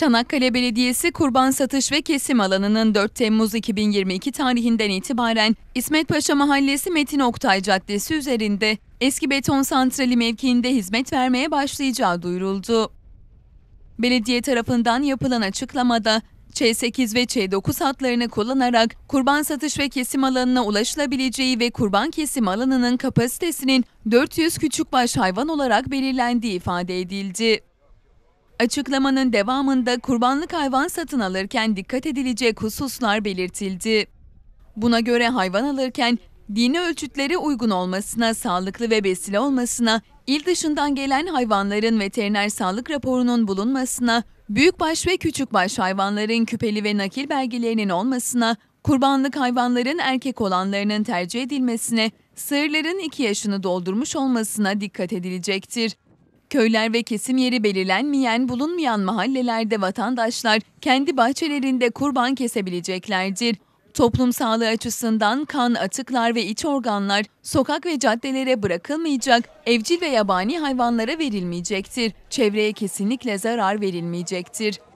Çanakkale Belediyesi kurban satış ve kesim alanının 4 Temmuz 2022 tarihinden itibaren İsmet Paşa Mahallesi Metin Oktay Caddesi üzerinde eski beton santrali mevkiinde hizmet vermeye başlayacağı duyuruldu. Belediye tarafından yapılan açıklamada Ç8 ve Ç9 hatlarını kullanarak kurban satış ve kesim alanına ulaşılabileceği ve kurban kesim alanının kapasitesinin 400 küçükbaş hayvan olarak belirlendiği ifade edildi. Açıklamanın devamında kurbanlık hayvan satın alırken dikkat edilecek hususlar belirtildi. Buna göre hayvan alırken dini ölçütleri uygun olmasına, sağlıklı ve besli olmasına, il dışından gelen hayvanların veteriner sağlık raporunun bulunmasına, büyükbaş ve küçükbaş hayvanların küpeli ve nakil belgelerinin olmasına, kurbanlık hayvanların erkek olanlarının tercih edilmesine, sığırların 2 yaşını doldurmuş olmasına dikkat edilecektir. Köyler ve kesim yeri belirlenmeyen, bulunmayan mahallelerde vatandaşlar kendi bahçelerinde kurban kesebileceklerdir. Toplum sağlığı açısından kan, atıklar ve iç organlar sokak ve caddelere bırakılmayacak, evcil ve yabani hayvanlara verilmeyecektir. Çevreye kesinlikle zarar verilmeyecektir.